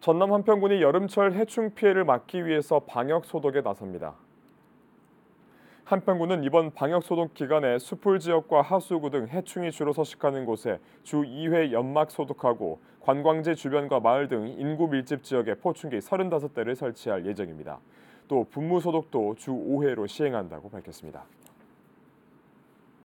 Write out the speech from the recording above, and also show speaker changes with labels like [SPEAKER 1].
[SPEAKER 1] 전남 한평군이 여름철 해충 피해를 막기 위해서 방역 소독에 나섭니다. 한평군은 이번 방역 소독 기간에 수풀 지역과 하수구 등 해충이 주로 서식하는 곳에 주 2회 연막 소독하고 관광지 주변과 마을 등 인구 밀집 지역에 포충기 35대를 설치할 예정입니다. 또 분무 소독도 주 5회로 시행한다고 밝혔습니다.